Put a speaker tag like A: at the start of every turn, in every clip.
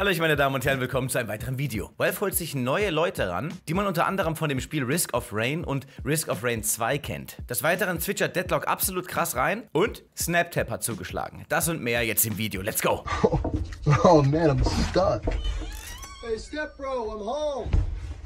A: Hallo meine Damen und Herren, willkommen zu einem weiteren Video. Valve holt sich neue Leute ran, die man unter anderem von dem Spiel Risk of Rain und Risk of Rain 2 kennt. Des Weiteren zwitschert Deadlock absolut krass rein und SnapTap hat zugeschlagen. Das und mehr jetzt im Video. Let's go! Oh, oh man, I'm stuck. Hey, Step Bro, I'm home.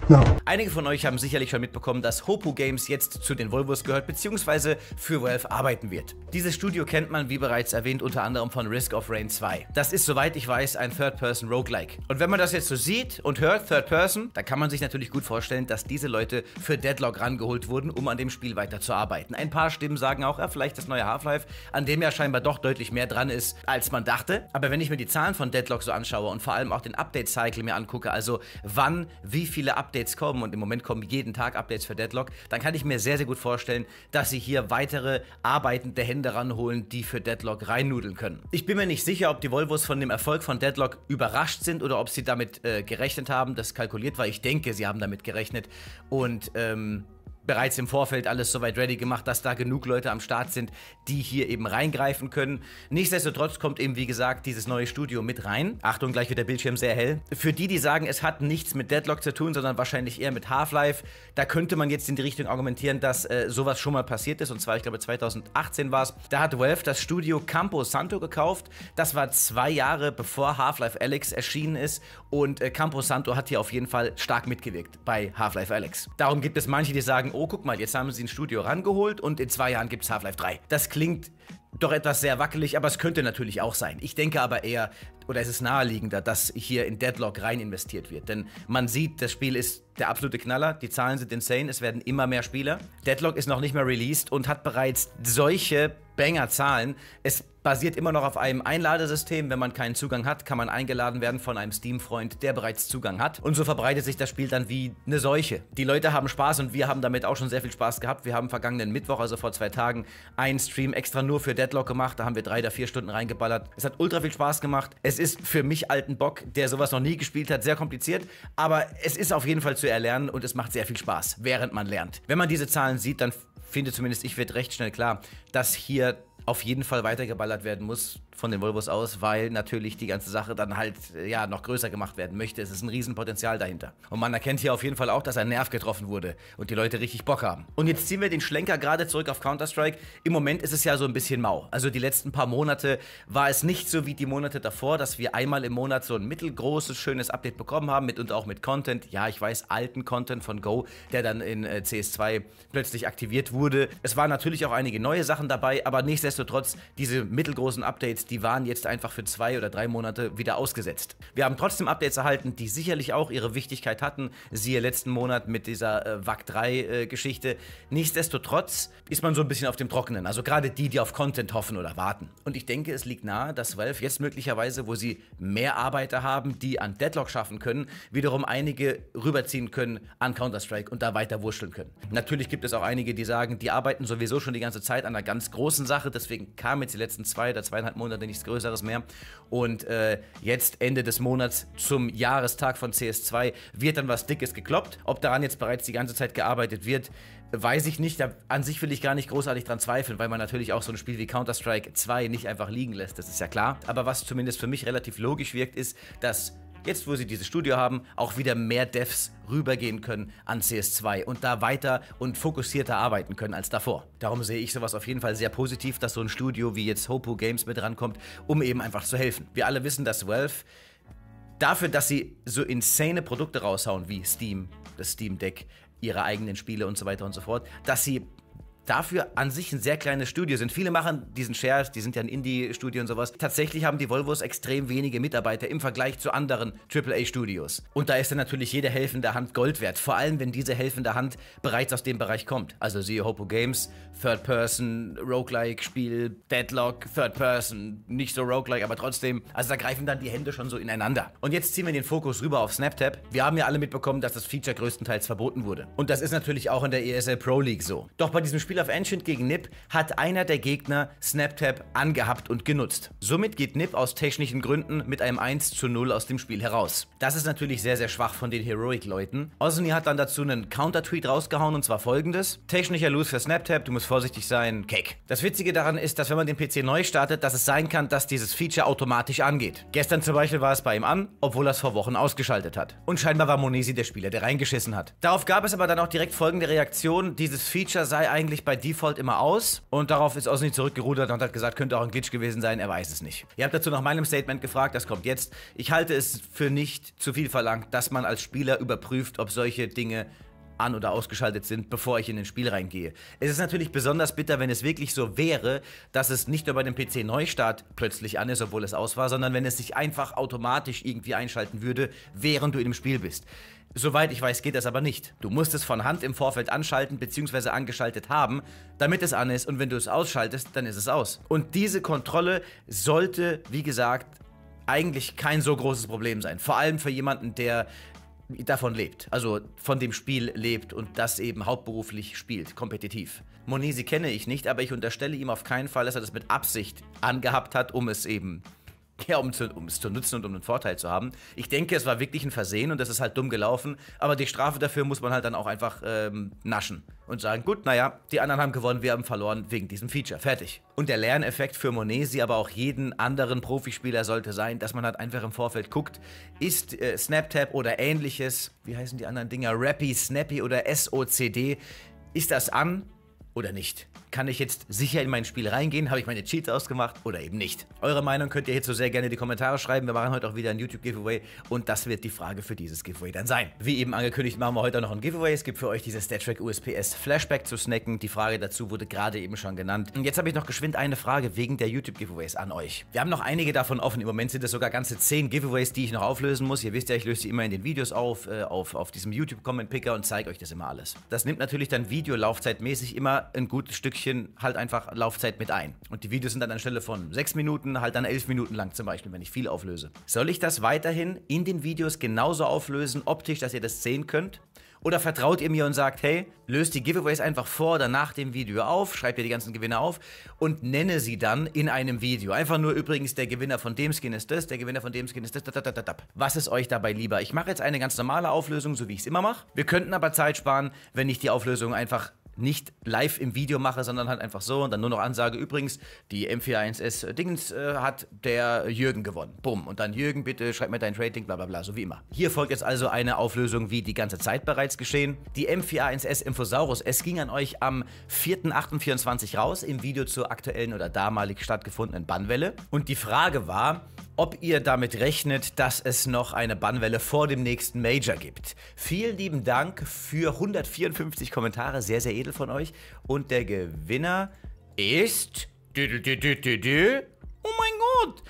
A: No. Einige von euch haben sicherlich schon mitbekommen, dass Hopu Games jetzt zu den Volvos gehört bzw. für Valve arbeiten wird. Dieses Studio kennt man, wie bereits erwähnt, unter anderem von Risk of Rain 2. Das ist, soweit ich weiß, ein Third-Person Roguelike. Und wenn man das jetzt so sieht und hört, Third-Person, dann kann man sich natürlich gut vorstellen, dass diese Leute für Deadlock rangeholt wurden, um an dem Spiel weiterzuarbeiten. Ein paar Stimmen sagen auch, ja, vielleicht das neue Half-Life, an dem ja scheinbar doch deutlich mehr dran ist, als man dachte. Aber wenn ich mir die Zahlen von Deadlock so anschaue und vor allem auch den Update-Cycle mir angucke, also wann wie viele Updates Updates kommen und im Moment kommen jeden Tag Updates für Deadlock, dann kann ich mir sehr, sehr gut vorstellen, dass sie hier weitere arbeitende Hände ranholen, die für Deadlock reinnudeln können. Ich bin mir nicht sicher, ob die Volvos von dem Erfolg von Deadlock überrascht sind oder ob sie damit äh, gerechnet haben, das kalkuliert war. Ich denke, sie haben damit gerechnet und ähm, bereits im Vorfeld alles soweit ready gemacht, dass da genug Leute am Start sind, die hier eben reingreifen können. Nichtsdestotrotz kommt eben, wie gesagt, dieses neue Studio mit rein. Achtung, gleich wird der Bildschirm sehr hell. Für die, die sagen, es hat nichts mit Deadlock zu tun, sondern wahrscheinlich eher mit Half-Life, da könnte man jetzt in die Richtung argumentieren, dass äh, sowas schon mal passiert ist. Und zwar, ich glaube, 2018 war es. Da hat Valve das Studio Campo Santo gekauft. Das war zwei Jahre bevor Half-Life Alex erschienen ist. Und äh, Campo Santo hat hier auf jeden Fall stark mitgewirkt bei Half-Life Alex. Darum gibt es manche, die sagen, sagen, oh, guck mal, jetzt haben sie ein Studio rangeholt und in zwei Jahren gibt es Half-Life 3. Das klingt doch etwas sehr wackelig, aber es könnte natürlich auch sein. Ich denke aber eher, oder es ist naheliegender, dass hier in Deadlock rein investiert wird. Denn man sieht, das Spiel ist der absolute Knaller, die Zahlen sind insane, es werden immer mehr Spieler. Deadlock ist noch nicht mehr released und hat bereits solche Banger-Zahlen. Es basiert immer noch auf einem Einladesystem. Wenn man keinen Zugang hat, kann man eingeladen werden von einem Steam-Freund, der bereits Zugang hat. Und so verbreitet sich das Spiel dann wie eine Seuche. Die Leute haben Spaß und wir haben damit auch schon sehr viel Spaß gehabt. Wir haben vergangenen Mittwoch, also vor zwei Tagen, einen Stream extra nur für Deadlock gemacht. Da haben wir drei oder vier Stunden reingeballert. Es hat ultra viel Spaß gemacht. Es ist für mich alten Bock, der sowas noch nie gespielt hat, sehr kompliziert. Aber es ist auf jeden Fall zu erlernen und es macht sehr viel Spaß, während man lernt. Wenn man diese Zahlen sieht, dann finde zumindest ich, wird recht schnell klar, dass hier auf jeden Fall weitergeballert werden muss von den Volvos aus, weil natürlich die ganze Sache dann halt äh, ja noch größer gemacht werden möchte. Es ist ein Riesenpotenzial dahinter. Und man erkennt hier auf jeden Fall auch, dass ein Nerv getroffen wurde und die Leute richtig Bock haben. Und jetzt ziehen wir den Schlenker gerade zurück auf Counter-Strike. Im Moment ist es ja so ein bisschen mau. Also die letzten paar Monate war es nicht so wie die Monate davor, dass wir einmal im Monat so ein mittelgroßes, schönes Update bekommen haben mit und auch mit Content. Ja, ich weiß, alten Content von Go, der dann in äh, CS2 plötzlich aktiviert wurde. Es waren natürlich auch einige neue Sachen dabei, aber nichtsdestotrotz diese mittelgroßen Updates, die die waren jetzt einfach für zwei oder drei Monate wieder ausgesetzt. Wir haben trotzdem Updates erhalten, die sicherlich auch ihre Wichtigkeit hatten, siehe letzten Monat mit dieser äh, WAC 3-Geschichte. Äh, Nichtsdestotrotz ist man so ein bisschen auf dem Trockenen, also gerade die, die auf Content hoffen oder warten. Und ich denke, es liegt nahe, dass Valve jetzt möglicherweise, wo sie mehr Arbeiter haben, die an Deadlock schaffen können, wiederum einige rüberziehen können an Counter-Strike und da weiter wurschteln können. Natürlich gibt es auch einige, die sagen, die arbeiten sowieso schon die ganze Zeit an einer ganz großen Sache, deswegen kam jetzt die letzten zwei oder zweieinhalb Monate Jahrhunderte nichts Größeres mehr. Und äh, jetzt Ende des Monats zum Jahrestag von CS2 wird dann was Dickes gekloppt. Ob daran jetzt bereits die ganze Zeit gearbeitet wird, weiß ich nicht. Da, an sich will ich gar nicht großartig dran zweifeln, weil man natürlich auch so ein Spiel wie Counter-Strike 2 nicht einfach liegen lässt. Das ist ja klar. Aber was zumindest für mich relativ logisch wirkt, ist, dass jetzt wo sie dieses Studio haben, auch wieder mehr Devs rübergehen können an CS2 und da weiter und fokussierter arbeiten können als davor. Darum sehe ich sowas auf jeden Fall sehr positiv, dass so ein Studio wie jetzt Hopu Games mit rankommt, um eben einfach zu helfen. Wir alle wissen, dass Valve dafür, dass sie so insane Produkte raushauen wie Steam, das Steam Deck, ihre eigenen Spiele und so weiter und so fort, dass sie dafür an sich ein sehr kleines Studio sind. Viele machen diesen Shares, die sind ja ein Indie-Studio und sowas. Tatsächlich haben die Volvos extrem wenige Mitarbeiter im Vergleich zu anderen AAA-Studios. Und da ist dann natürlich jede helfende Hand Gold wert, vor allem wenn diese helfende Hand bereits aus dem Bereich kommt. Also siehe Hopo Games, Third Person, Roguelike-Spiel, Deadlock, Third Person, nicht so Roguelike, aber trotzdem. Also da greifen dann die Hände schon so ineinander. Und jetzt ziehen wir den Fokus rüber auf SnapTap. Wir haben ja alle mitbekommen, dass das Feature größtenteils verboten wurde. Und das ist natürlich auch in der ESL Pro League so. Doch bei diesem Spiel Spiel auf Ancient gegen Nip hat einer der Gegner SnapTap angehabt und genutzt. Somit geht Nip aus technischen Gründen mit einem 1 zu 0 aus dem Spiel heraus. Das ist natürlich sehr, sehr schwach von den Heroic-Leuten. Osni hat dann dazu einen Counter-Tweet rausgehauen und zwar folgendes. Technischer Lose für SnapTap, du musst vorsichtig sein, Cake. Das Witzige daran ist, dass wenn man den PC neu startet, dass es sein kann, dass dieses Feature automatisch angeht. Gestern zum Beispiel war es bei ihm an, obwohl er es vor Wochen ausgeschaltet hat. Und scheinbar war Monesi der Spieler, der reingeschissen hat. Darauf gab es aber dann auch direkt folgende Reaktion, dieses Feature sei eigentlich ich bei Default immer aus. Und darauf ist Osni zurückgerudert und hat gesagt, könnte auch ein Glitch gewesen sein, er weiß es nicht. Ihr habt dazu nach meinem Statement gefragt, das kommt jetzt. Ich halte es für nicht zu viel verlangt, dass man als Spieler überprüft, ob solche Dinge an- oder ausgeschaltet sind, bevor ich in den Spiel reingehe. Es ist natürlich besonders bitter, wenn es wirklich so wäre, dass es nicht nur bei dem PC-Neustart plötzlich an ist, obwohl es aus war, sondern wenn es sich einfach automatisch irgendwie einschalten würde, während du in dem Spiel bist. Soweit ich weiß, geht das aber nicht. Du musst es von Hand im Vorfeld anschalten bzw. angeschaltet haben, damit es an ist und wenn du es ausschaltest, dann ist es aus. Und diese Kontrolle sollte, wie gesagt, eigentlich kein so großes Problem sein. Vor allem für jemanden, der davon lebt, also von dem Spiel lebt und das eben hauptberuflich spielt, kompetitiv. Monesi kenne ich nicht, aber ich unterstelle ihm auf keinen Fall, dass er das mit Absicht angehabt hat, um es eben ja, um es zu nutzen und um einen Vorteil zu haben. Ich denke, es war wirklich ein Versehen und das ist halt dumm gelaufen. Aber die Strafe dafür muss man halt dann auch einfach ähm, naschen und sagen, gut, naja, die anderen haben gewonnen, wir haben verloren wegen diesem Feature. Fertig. Und der Lerneffekt für Monesi, aber auch jeden anderen Profispieler sollte sein, dass man halt einfach im Vorfeld guckt, ist äh, SnapTap oder ähnliches, wie heißen die anderen Dinger, Rappy, Snappy oder SOCD, ist das an? oder nicht? Kann ich jetzt sicher in mein Spiel reingehen? Habe ich meine Cheats ausgemacht oder eben nicht? Eure Meinung könnt ihr hierzu sehr gerne in die Kommentare schreiben. Wir machen heute auch wieder ein YouTube-Giveaway und das wird die Frage für dieses Giveaway dann sein. Wie eben angekündigt, machen wir heute auch noch ein Giveaway. Es gibt für euch dieses StatTrack USPS Flashback zu snacken. Die Frage dazu wurde gerade eben schon genannt. Und jetzt habe ich noch geschwind eine Frage wegen der YouTube-Giveaways an euch. Wir haben noch einige davon offen. Im Moment sind es sogar ganze 10 Giveaways, die ich noch auflösen muss. Ihr wisst ja, ich löse sie immer in den Videos auf, äh, auf, auf diesem YouTube-Comment-Picker und zeige euch das immer alles. Das nimmt natürlich dann videolaufzeitmäßig immer ein gutes Stückchen halt einfach Laufzeit mit ein. Und die Videos sind dann anstelle von sechs Minuten halt dann elf Minuten lang zum Beispiel, wenn ich viel auflöse. Soll ich das weiterhin in den Videos genauso auflösen, optisch, dass ihr das sehen könnt? Oder vertraut ihr mir und sagt, hey, löst die Giveaways einfach vor oder nach dem Video auf, schreibt ihr die ganzen Gewinne auf und nenne sie dann in einem Video. Einfach nur übrigens, der Gewinner von dem Skin ist das, der Gewinner von dem Skin ist das, da. Was ist euch dabei lieber? Ich mache jetzt eine ganz normale Auflösung, so wie ich es immer mache. Wir könnten aber Zeit sparen, wenn ich die Auflösung einfach nicht live im Video mache, sondern halt einfach so und dann nur noch ansage, übrigens, die M41S äh, Dingens äh, hat der Jürgen gewonnen. Bumm. Und dann Jürgen, bitte schreib mir dein Trading, bla bla bla, so wie immer. Hier folgt jetzt also eine Auflösung, wie die ganze Zeit bereits geschehen. Die M41S Infosaurus, es ging an euch am 4.8.24 raus, im Video zur aktuellen oder damalig stattgefundenen Bannwelle. Und die Frage war, ob ihr damit rechnet, dass es noch eine Bannwelle vor dem nächsten Major gibt. Vielen lieben Dank für 154 Kommentare, sehr, sehr edel von euch. Und der Gewinner ist... Oh mein Gott!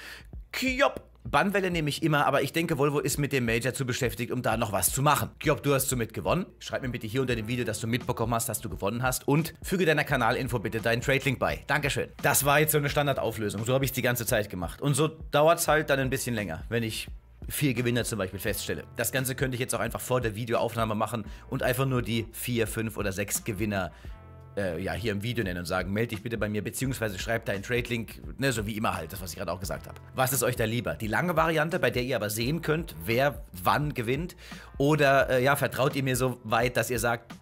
A: Kiop Bannwelle nehme ich immer, aber ich denke, Volvo ist mit dem Major zu beschäftigt, um da noch was zu machen. Job, du hast somit gewonnen. Schreib mir bitte hier unter dem Video, dass du mitbekommen hast, dass du gewonnen hast und füge deiner Kanalinfo bitte deinen Trade-Link bei. Dankeschön. Das war jetzt so eine Standardauflösung. So habe ich es die ganze Zeit gemacht. Und so dauert es halt dann ein bisschen länger, wenn ich vier Gewinner zum Beispiel feststelle. Das Ganze könnte ich jetzt auch einfach vor der Videoaufnahme machen und einfach nur die vier, fünf oder sechs Gewinner äh, ja, hier im Video nennen und sagen, melde dich bitte bei mir, beziehungsweise schreibt deinen Trade-Link, ne, so wie immer halt, das, was ich gerade auch gesagt habe. Was ist euch da lieber? Die lange Variante, bei der ihr aber sehen könnt, wer wann gewinnt, oder äh, ja, vertraut ihr mir so weit, dass ihr sagt,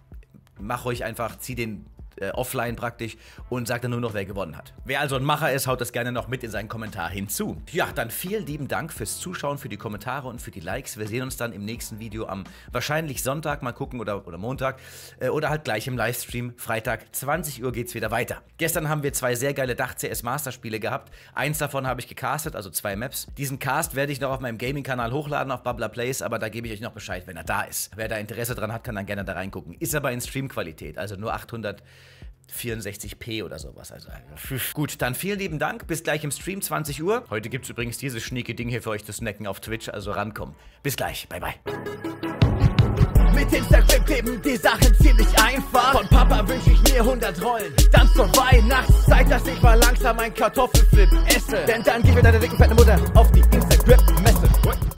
A: mach euch einfach, zieh den äh, offline praktisch und sagt dann nur noch, wer gewonnen hat. Wer also ein Macher ist, haut das gerne noch mit in seinen Kommentar hinzu. Ja, dann vielen lieben Dank fürs Zuschauen, für die Kommentare und für die Likes. Wir sehen uns dann im nächsten Video am wahrscheinlich Sonntag, mal gucken, oder, oder Montag, äh, oder halt gleich im Livestream. Freitag, 20 Uhr geht's wieder weiter. Gestern haben wir zwei sehr geile Dach-CS-Masterspiele gehabt. Eins davon habe ich gecastet, also zwei Maps. Diesen Cast werde ich noch auf meinem Gaming-Kanal hochladen, auf Babbler Plays, aber da gebe ich euch noch Bescheid, wenn er da ist. Wer da Interesse dran hat, kann dann gerne da reingucken. Ist aber in Streamqualität, also nur 800 64p oder sowas. Also gut, dann vielen lieben Dank. Bis gleich im Stream 20 Uhr. Heute gibt's übrigens dieses schnieke Ding hier für euch zu snacken auf Twitch, also rankommen. Bis gleich. Bye bye. Mit Instagram kleben die Sachen ziemlich einfach. Von Papa wünsche ich mir 100 Rollen. Dann zur Weihnachtszeit, dass ich mal langsam ein Kartoffelflip esse. Denn dann gebe ich deine dicken fetten Mutter auf die Instagram-Messe.